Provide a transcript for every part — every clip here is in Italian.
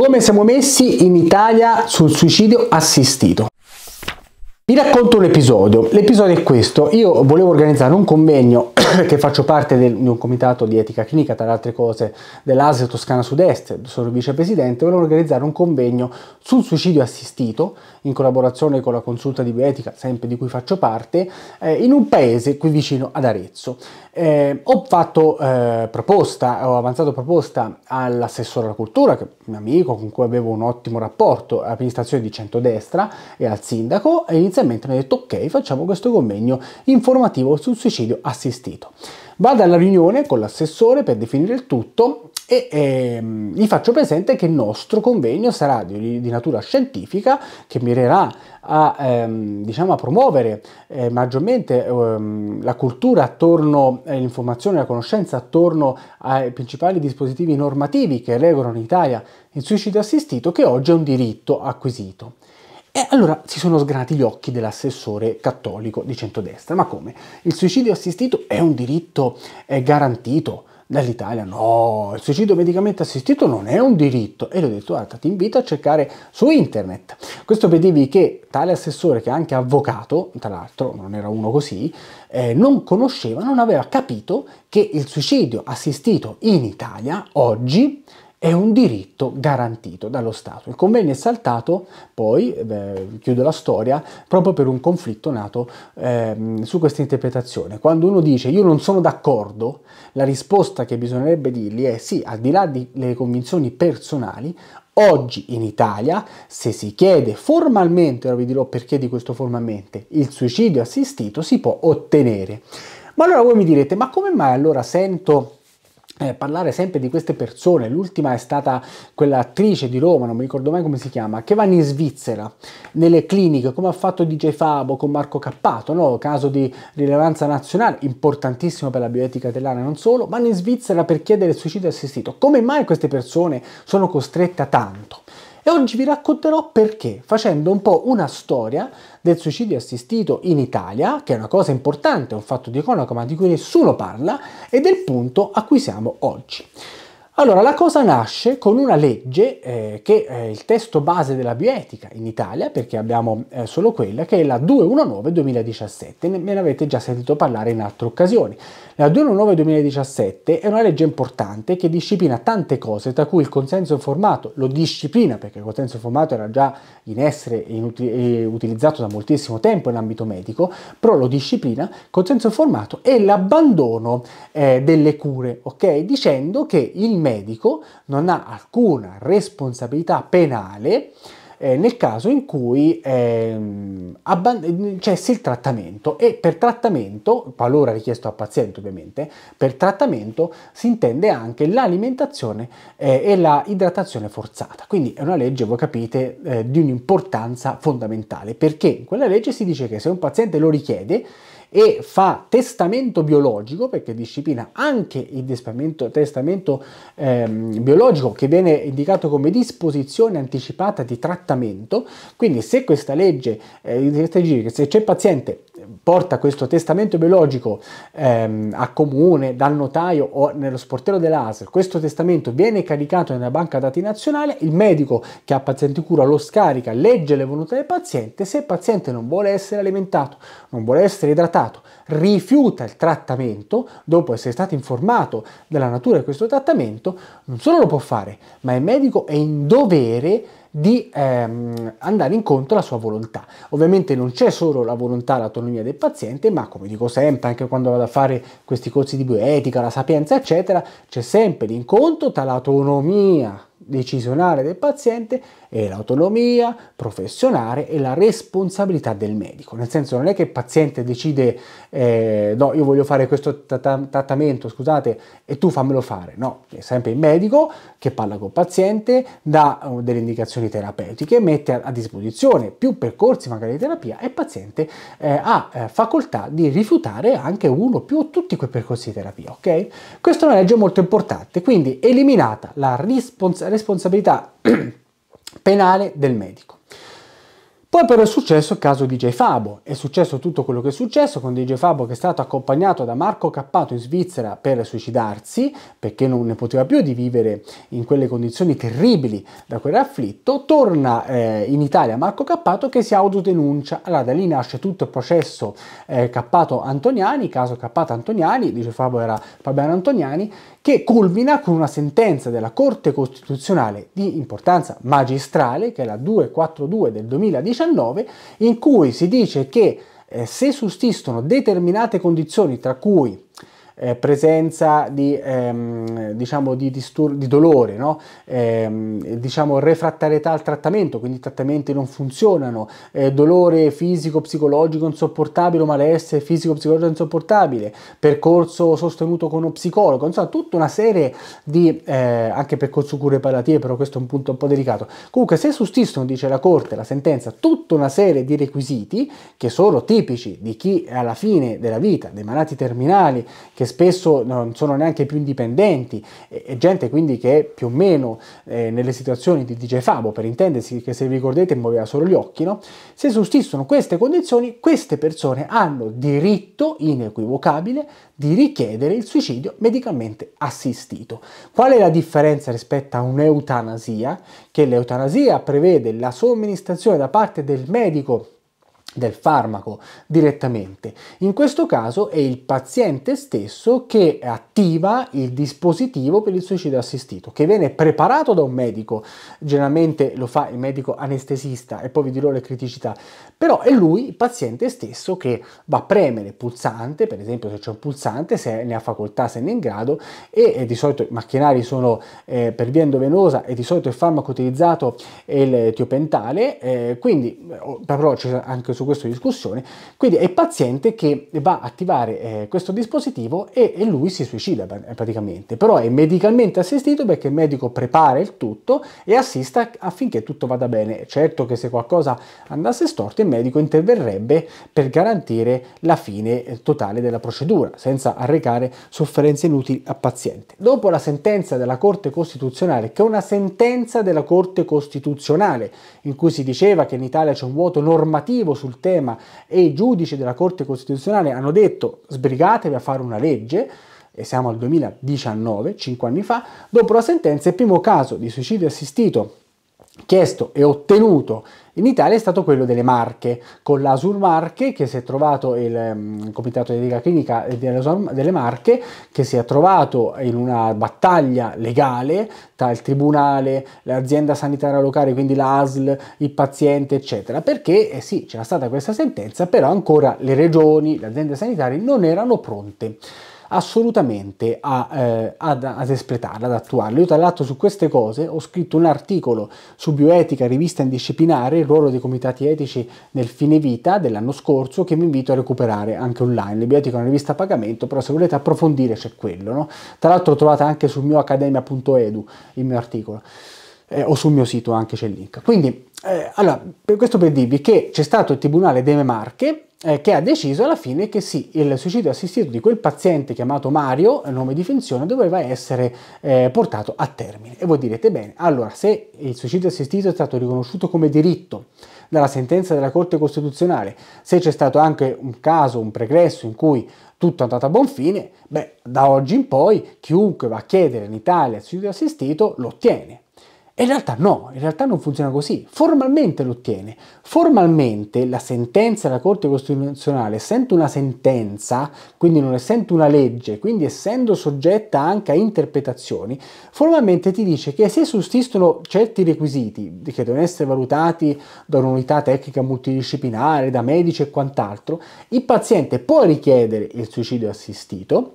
Come siamo messi in Italia sul suicidio assistito? Vi racconto un episodio. L'episodio è questo. Io volevo organizzare un convegno che faccio parte del, di un comitato di etica clinica, tra le altre cose, dell'Asia Toscana Sud-Est, sono il vicepresidente, volevo organizzare un convegno sul suicidio assistito, in collaborazione con la consulta di bioetica, sempre di cui faccio parte, eh, in un paese qui vicino ad Arezzo. Eh, ho fatto eh, proposta, ho avanzato proposta all'assessore alla cultura, che è un amico con cui avevo un ottimo rapporto, all'amministrazione di centrodestra e al sindaco, e inizialmente ha detto ok facciamo questo convegno informativo sul suicidio assistito. Vado alla riunione con l'assessore per definire il tutto e ehm, gli faccio presente che il nostro convegno sarà di, di natura scientifica che mirerà a, ehm, diciamo, a promuovere eh, maggiormente ehm, la cultura attorno eh, e la conoscenza attorno ai principali dispositivi normativi che regolano in Italia il suicidio assistito che oggi è un diritto acquisito. E allora si sono sgranati gli occhi dell'assessore cattolico di centrodestra. Ma come? Il suicidio assistito è un diritto garantito dall'Italia. No, il suicidio medicamente assistito non è un diritto. E gli ho detto, guarda, ti invito a cercare su internet. Questo per dirvi che tale assessore, che è anche avvocato, tra l'altro non era uno così, eh, non conosceva, non aveva capito che il suicidio assistito in Italia oggi è un diritto garantito dallo Stato. Il convegno è saltato, poi eh, chiudo la storia, proprio per un conflitto nato eh, su questa interpretazione. Quando uno dice io non sono d'accordo, la risposta che bisognerebbe dirgli è sì, al di là delle convinzioni personali, Oggi in Italia, se si chiede formalmente, ora vi dirò perché di questo formalmente, il suicidio assistito si può ottenere. Ma allora voi mi direte, ma come mai allora sento eh, parlare sempre di queste persone. L'ultima è stata quell'attrice di Roma, non mi ricordo mai come si chiama, che va in Svizzera, nelle cliniche, come ha fatto DJ Fabo con Marco Cappato, no? caso di rilevanza nazionale, importantissimo per la bioetica italiana non solo, vanno in Svizzera per chiedere il suicidio assistito. Come mai queste persone sono costrette a tanto? e oggi vi racconterò perché, facendo un po' una storia del suicidio assistito in Italia, che è una cosa importante, un fatto di cronaca ma di cui nessuno parla, e del punto a cui siamo oggi. Allora, la cosa nasce con una legge eh, che è il testo base della bioetica in Italia, perché abbiamo eh, solo quella, che è la 219-2017, me ne avete già sentito parlare in altre occasioni. La 219-2017 è una legge importante che disciplina tante cose, tra cui il consenso informato, lo disciplina perché il consenso informato era già in essere e, utilizzato da moltissimo tempo in ambito medico, però lo disciplina, consenso informato e l'abbandono eh, delle cure, ok? Dicendo che il medico non ha alcuna responsabilità penale eh, nel caso in cui ehm, cessi il trattamento e per trattamento, qualora richiesto al paziente ovviamente, per trattamento si intende anche l'alimentazione eh, e la idratazione forzata. Quindi è una legge, voi capite, eh, di un'importanza fondamentale perché in quella legge si dice che se un paziente lo richiede, e fa testamento biologico perché disciplina anche il testamento, ehm, biologico che viene indicato come disposizione anticipata di trattamento. Quindi se questa legge, eh, se c'è il paziente porta questo testamento biologico ehm, a comune, dal notaio o nello sportello dell'ASL, questo testamento viene caricato nella banca dati nazionale, il medico che ha paziente cura lo scarica, legge le volute del paziente, se il paziente non vuole essere alimentato, non vuole essere idratato, rifiuta il trattamento, dopo essere stato informato della natura di questo trattamento, non solo lo può fare, ma il medico è in dovere di ehm, andare incontro alla sua volontà. Ovviamente non c'è solo la volontà, e l'autonomia del paziente, ma come dico sempre, anche quando vado a fare questi corsi di bioetica, la sapienza, eccetera, c'è sempre l'incontro tra l'autonomia decisionale del paziente e l'autonomia professionale e la responsabilità del medico. Nel senso non è che il paziente decide eh, no, io voglio fare questo trattamento, scusate, e tu fammelo fare. No, è sempre il medico che parla col paziente, dà uh, delle indicazioni terapeutiche, mette a, disposizione più percorsi magari di terapia e il paziente eh, ha eh, facoltà di rifiutare anche uno, più o tutti quei percorsi di terapia, ok? Questa è una legge molto importante, quindi eliminata la responsabilità responsabilità penale del medico. Poi però è successo il caso di DJ Fabo, è successo tutto quello che è successo con DJ Fabo che è stato accompagnato da Marco Cappato in Svizzera per suicidarsi, perché non ne poteva più di vivere in quelle condizioni terribili da cui afflitto, torna eh, in Italia Marco Cappato che si autodenuncia, allora da lì nasce tutto il processo eh, Cappato-Antoniani, caso Cappato-Antoniani, DJ Fabo era Fabiano Antoniani, che culmina con una sentenza della Corte Costituzionale di importanza magistrale, che è la 242 del 2019, 2019 in cui si dice che eh, se sussistono determinate condizioni tra cui eh, presenza di, ehm, diciamo di, di dolore, no? eh, diciamo refrattarietà al trattamento, quindi i trattamenti non funzionano, eh, dolore fisico-psicologico insopportabile, malessere fisico-psicologico insopportabile, percorso sostenuto con uno psicologo, insomma tutta una serie di eh, anche percorso cure palliative, però questo è un punto un po' delicato. Comunque se sussistono, dice la Corte, la sentenza, tutta una serie di requisiti che sono tipici di chi è alla fine della vita, dei malati terminali che spesso non sono neanche più indipendenti, e, gente quindi che più o meno eh, nelle situazioni di DJ Fabo, per intendersi, che se vi ricordate muoveva solo gli occhi, no? se sussistono queste condizioni, queste persone hanno diritto inequivocabile di richiedere il suicidio medicalmente assistito. Qual è la differenza rispetto a un'eutanasia? Che l'eutanasia prevede la somministrazione da parte del medico del farmaco direttamente. In questo caso è il paziente stesso che attiva il dispositivo per il suicidio assistito, che viene preparato da un medico, generalmente lo fa il medico anestesista e poi vi dirò le criticità, però è lui, il paziente stesso, che va a premere il pulsante, per esempio se c'è un pulsante, se ne ha facoltà, se ne è in grado, e, e di solito i macchinari sono eh, per via endovenosa e di solito il farmaco utilizzato è il tiopentale, eh, quindi oh, però c'è anche su questo discussione, quindi è il paziente che va a attivare eh, questo dispositivo e, e, lui si suicida eh, praticamente, però è medicalmente assistito perché il medico prepara il tutto e assista affinché tutto vada bene. Certo che se qualcosa andasse storto il medico interverrebbe per garantire la fine eh, totale della procedura, senza arrecare sofferenze inutili al paziente. Dopo la sentenza della Corte Costituzionale, che è una sentenza della Corte Costituzionale, in cui si diceva che in Italia c'è un vuoto normativo sul sul tema e i giudici della Corte Costituzionale hanno detto sbrigatevi a fare una legge, e siamo al 2019, 5 anni fa, dopo la sentenza il primo caso di suicidio assistito chiesto e ottenuto in Italia è stato quello delle Marche, con l'Asur Marche che si è trovato il, il ehm, comitato di etica clinica delle Marche che si è trovato in una battaglia legale tra il tribunale, l'azienda sanitaria locale, quindi l'ASL, il paziente, eccetera, perché eh sì, c'era stata questa sentenza, però ancora le regioni, le aziende sanitarie non erano pronte assolutamente a, eh, ad, ad, espletarla, ad attuarla. Io tra l'altro su queste cose ho scritto un articolo su Bioetica, rivista indisciplinare, il ruolo dei comitati etici nel fine vita dell'anno scorso che mi invito a recuperare anche online. Bioetica è una rivista a pagamento, però se volete approfondire c'è quello. No? Tra l'altro trovate anche sul mio accademia.edu il mio articolo. Eh, o sul mio sito anche c'è il link. Quindi, eh, allora, per questo per dirvi che c'è stato il Tribunale delle Marche eh, che ha deciso alla fine che sì, il suicidio assistito di quel paziente chiamato Mario, nome di finzione, doveva essere eh, portato a termine. E voi direte bene, allora se il suicidio assistito è stato riconosciuto come diritto dalla sentenza della Corte Costituzionale, se c'è stato anche un caso, un pregresso in cui tutto è andato a buon fine, beh, da oggi in poi chiunque va a chiedere in Italia il suicidio assistito lo ottiene. E in realtà no, in realtà non funziona così. Formalmente lo ottiene. Formalmente la sentenza della Corte Costituzionale, essendo una sentenza, quindi non essendo una legge, quindi essendo soggetta anche a interpretazioni, formalmente ti dice che se sussistono certi requisiti che devono essere valutati da un'unità tecnica multidisciplinare, da medici e quant'altro, il paziente può richiedere il suicidio assistito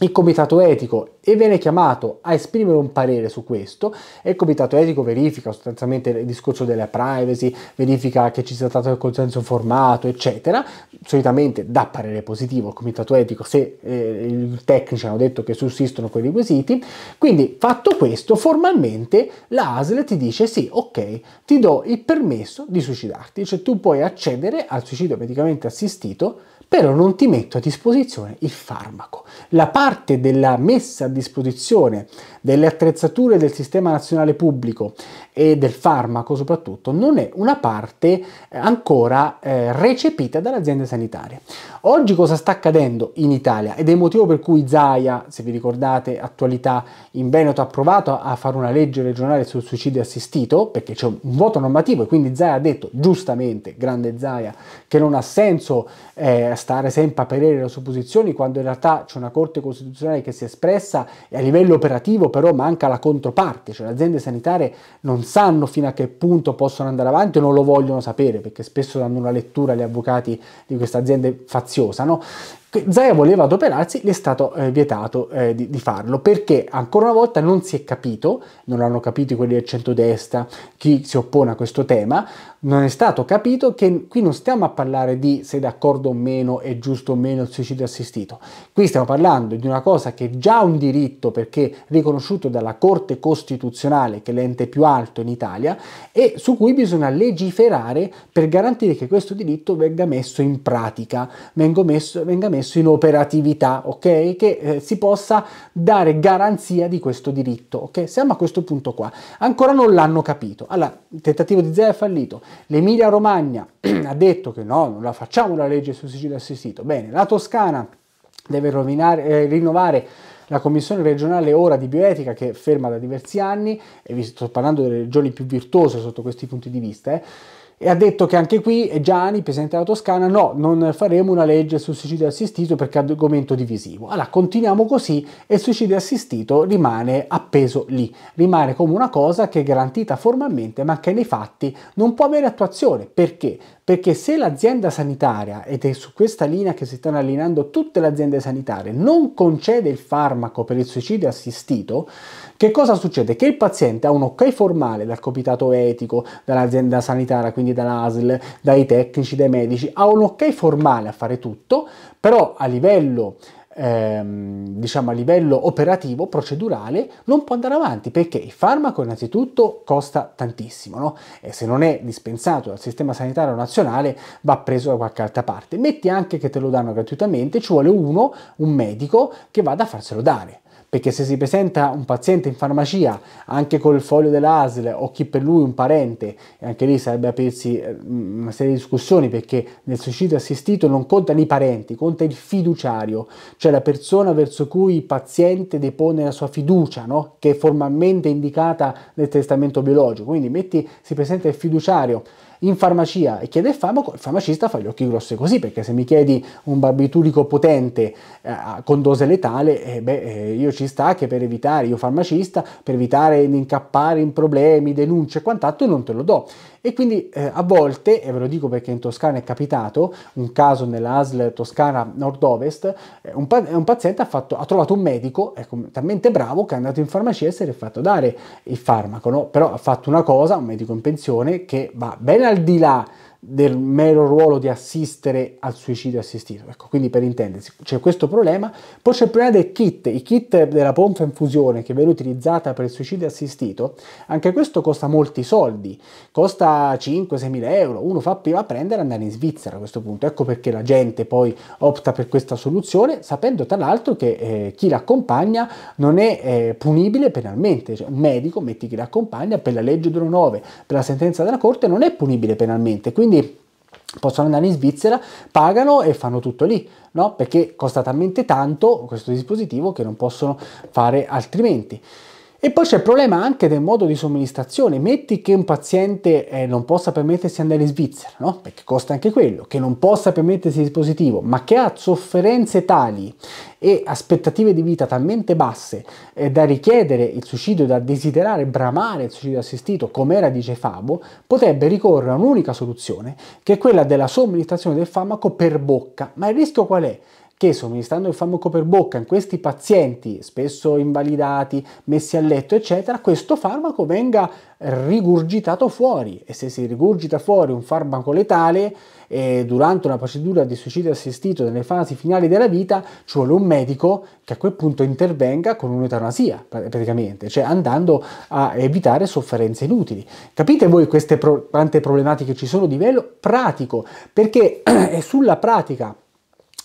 il comitato etico e viene chiamato a esprimere un parere su questo e il comitato etico verifica sostanzialmente il discorso della privacy, verifica che ci sia stato il consenso formato, eccetera. Solitamente dà parere positivo il comitato etico se eh, i tecnici hanno detto che sussistono quei requisiti. Quindi fatto questo, formalmente la ASL ti dice sì, ok, ti do il permesso di suicidarti, cioè tu puoi accedere al suicidio medicamente assistito però non ti metto a disposizione il farmaco. La parte della messa a disposizione delle attrezzature del sistema nazionale pubblico e del farmaco soprattutto non è una parte eh, ancora eh, recepita dall'azienda sanitaria. Oggi cosa sta accadendo in Italia ed è il motivo per cui Zaia, se vi ricordate, attualità in Veneto ha provato a fare una legge regionale sul suicidio assistito perché c'è un voto normativo e quindi Zaia ha detto giustamente, grande Zaia, che non ha senso eh, stare sempre a parere o supposizioni quando in realtà c'è una Corte Costituzionale che si è espressa e a livello operativo però manca la controparte, cioè le aziende sanitarie non sanno fino a che punto possono andare avanti o non lo vogliono sapere perché spesso danno una lettura agli avvocati di queste aziende faziosa. No? Zaia voleva adoperarsi, gli è stato eh, vietato eh, di, di, farlo perché ancora una volta non si è capito, non hanno capito quelli del centrodestra, chi si oppone a questo tema, non è stato capito che qui non stiamo a parlare di se d'accordo o meno, è giusto o meno il suicidio assistito. Qui stiamo parlando di una cosa che è già un diritto perché riconosciuto dalla Corte Costituzionale, che è l'ente più alto in Italia, e su cui bisogna legiferare per garantire che questo diritto venga messo in pratica, venga messo, venga messo messo in operatività, ok? Che eh, si possa dare garanzia di questo diritto, ok? Siamo a questo punto qua. Ancora non l'hanno capito. Allora, il tentativo di Zea è fallito. L'Emilia Romagna ha detto che no, non la facciamo la legge sul suicidio assistito. Bene, la Toscana deve rovinare, eh, rinnovare la commissione regionale ora di bioetica che ferma da diversi anni, e vi sto parlando delle regioni più virtuose sotto questi punti di vista, eh, e ha detto che anche qui eh, Gianni, Presidente della Toscana, no, non faremo una legge sul suicidio assistito perché è argomento divisivo. Allora continuiamo così e il suicidio assistito rimane appeso lì, rimane come una cosa che è garantita formalmente ma che nei fatti non può avere attuazione. Perché? Perché se l'azienda sanitaria, ed è su questa linea che si stanno allineando tutte le aziende sanitarie, non concede il farmaco per il suicidio assistito, che cosa succede? Che il paziente ha un ok formale dal comitato etico, dall'azienda sanitaria, quindi dall'ASL, dai tecnici, dai medici, ha un ok formale a fare tutto, però a livello ehm, diciamo a livello operativo, procedurale, non può andare avanti perché il farmaco innanzitutto costa tantissimo no? e se non è dispensato dal sistema sanitario nazionale va preso da qualche altra parte. Metti anche che te lo danno gratuitamente, ci vuole uno, un medico che vada a farselo dare perché se si presenta un paziente in farmacia anche col foglio dell'ASL o chi per lui un parente, e anche lì sarebbe aprirsi eh, una serie di discussioni perché nel suicidio assistito non contano i parenti, conta il fiduciario, cioè la persona verso cui il paziente depone la sua fiducia, no? che è formalmente indicata nel testamento biologico. Quindi metti, si presenta il fiduciario in farmacia e chiede il farmaco, il farmacista fa gli occhi grossi così, perché se mi chiedi un barbiturico potente eh, con dose letale, eh, beh, eh, io ci sta che per evitare, io farmacista, per evitare di incappare in problemi, denunce e quant'altro, non te lo do. E quindi eh, a volte, e ve lo dico perché in Toscana è capitato, un caso nell'ASL Toscana Nord-Ovest, eh, un, pa un, paziente ha, fatto, ha, trovato un medico, ecco, talmente bravo che è andato in farmacia e si è fatto dare il farmaco, no? però ha fatto una cosa, un medico in pensione, che va ben al di là del mero ruolo di assistere al suicidio assistito. Ecco, quindi per intendersi, c'è questo problema. Poi c'è il problema del kit, i kit della pompa infusione che viene utilizzata per il suicidio assistito, anche questo costa molti soldi, costa 5-6 mila euro, uno fa prima prendere e andare in Svizzera a questo punto. Ecco perché la gente poi opta per questa soluzione, sapendo tra l'altro che eh, chi l'accompagna non è eh, punibile penalmente, cioè un medico, metti chi l'accompagna, per la legge 2009, per la sentenza della Corte, non è punibile penalmente, quindi quindi possono andare in Svizzera, pagano e fanno tutto lì, no? perché costa talmente tanto questo dispositivo che non possono fare altrimenti. E poi c'è il problema anche del modo di somministrazione. Metti che un paziente eh, non possa permettersi di andare in Svizzera, no? perché costa anche quello, che non possa permettersi il dispositivo, ma che ha sofferenze tali e aspettative di vita talmente basse eh, da richiedere il suicidio, da desiderare bramare il suicidio assistito, come era dice Fabo, potrebbe ricorrere a un'unica soluzione, che è quella della somministrazione del farmaco per bocca. Ma il rischio qual è? che somministrando il farmaco per bocca in questi pazienti spesso invalidati, messi a letto, eccetera, questo farmaco venga rigurgitato fuori e se si rigurgita fuori un farmaco letale eh, durante una procedura di suicidio assistito nelle fasi finali della vita ci vuole un medico che a quel punto intervenga con un'eutanasia praticamente, cioè andando a evitare sofferenze inutili. Capite voi queste pro- quante problematiche ci sono di livello pratico? Perché è sulla pratica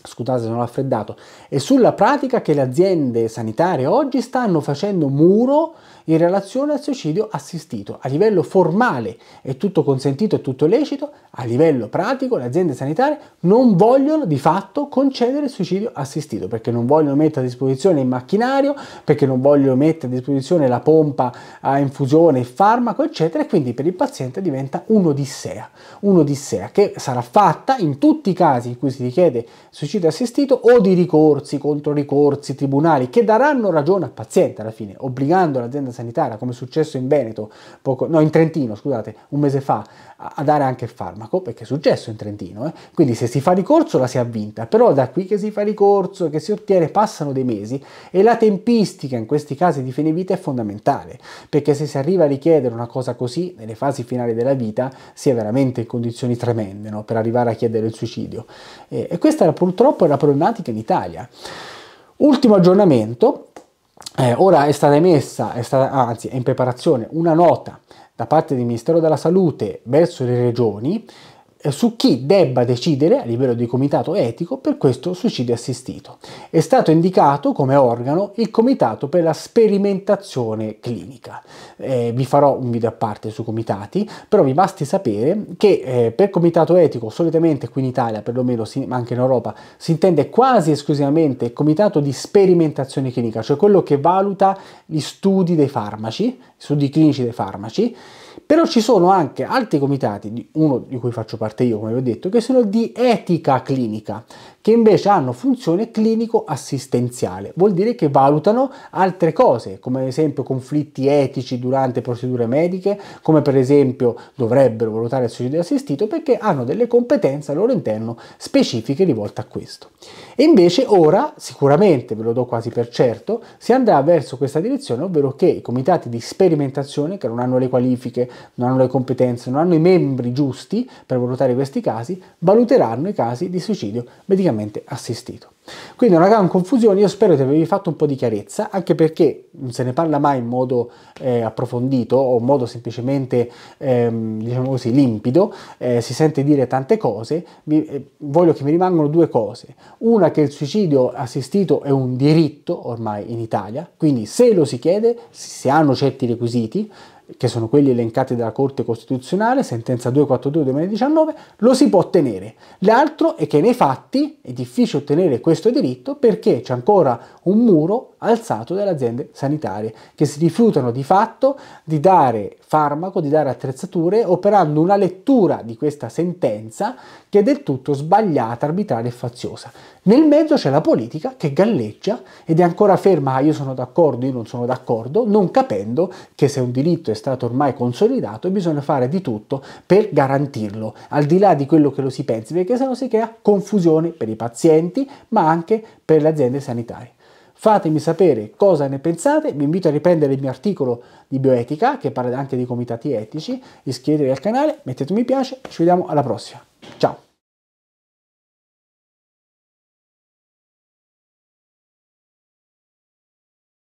scusate se non ho raffreddato, e sulla pratica che le aziende sanitarie oggi stanno facendo muro in relazione al suicidio assistito. A livello formale è tutto consentito e tutto lecito, a livello pratico le aziende sanitarie non vogliono di fatto concedere il suicidio assistito perché non vogliono mettere a disposizione il macchinario, perché non vogliono mettere a disposizione la pompa a infusione, il farmaco, eccetera, e quindi per il paziente diventa un'odissea, un'odissea che sarà fatta in tutti i casi in cui si richiede suicidio assistito o di ricorsi, contro ricorsi, tribunali che daranno ragione al paziente alla fine, obbligando l'azienda sanitaria sanitaria, come è successo in Veneto, poco, no in Trentino, scusate, un mese fa, a, a dare anche il farmaco, perché è successo in Trentino. Eh? Quindi se si fa ricorso la si è vinta, però da qui che si fa ricorso, che si ottiene, passano dei mesi e la tempistica in questi casi di fine vita è fondamentale, perché se si arriva a richiedere una cosa così nelle fasi finali della vita, si è veramente in condizioni tremende no? per arrivare a chiedere il suicidio. E, e questa purtroppo è la problematica in Italia. Ultimo aggiornamento, eh, ora è stata emessa, è stata, anzi è in preparazione, una nota da parte del Ministero della Salute verso le regioni eh, su chi debba decidere a livello di comitato etico per questo suicidio assistito. È stato indicato come organo il comitato per la sperimentazione clinica. Eh, vi farò un video a parte sui comitati, però vi basti sapere che eh, per comitato etico solitamente qui in Italia, perlomeno si, ma anche in Europa, si intende quasi esclusivamente il comitato di sperimentazione clinica, cioè quello che valuta gli studi dei farmaci, studi clinici dei farmaci, però ci sono anche altri comitati, uno di cui faccio parte io, come vi ho detto, che sono di etica clinica, che invece hanno funzione clinico-assistenziale. Vuol dire che valutano altre cose, come ad esempio conflitti etici durante procedure mediche, come per esempio dovrebbero valutare il suicidio assistito, perché hanno delle competenze al loro interno specifiche rivolte a questo. E invece ora, sicuramente, ve lo do quasi per certo, si andrà verso questa direzione, ovvero che i comitati di sperimentazione, che non hanno le qualifiche, non hanno le competenze, non hanno i membri giusti per valutare questi casi, valuteranno i casi di suicidio medicamente assistito. Quindi una gran confusione, io spero di avervi fatto un po' di chiarezza, anche perché non se ne parla mai in modo eh, approfondito o in modo semplicemente, ehm, diciamo così, limpido, eh, si sente dire tante cose, vi, eh, voglio che mi rimangano due cose. Una che il suicidio assistito è un diritto ormai in Italia, quindi se lo si chiede, se hanno certi requisiti, che sono quelli elencati dalla Corte Costituzionale, sentenza 242 2019, lo si può ottenere. L'altro è che nei fatti è difficile ottenere questo diritto perché c'è ancora un muro alzato dalle aziende sanitarie che si rifiutano di fatto di dare farmaco, di dare attrezzature, operando una lettura di questa sentenza che è del tutto sbagliata, arbitraria e faziosa. Nel mezzo c'è la politica che galleggia ed è ancora ferma, ah, io sono d'accordo, io non sono d'accordo, non capendo che se un diritto è stato ormai consolidato bisogna fare di tutto per garantirlo, al di là di quello che lo si pensi, perché se no si crea confusione per i pazienti, ma anche per le aziende sanitarie. Fatemi sapere cosa ne pensate, vi invito a riprendere il mio articolo di bioetica che parla anche di comitati etici, iscrivetevi al canale, mettete un mi piace, ci vediamo alla prossima. Ciao!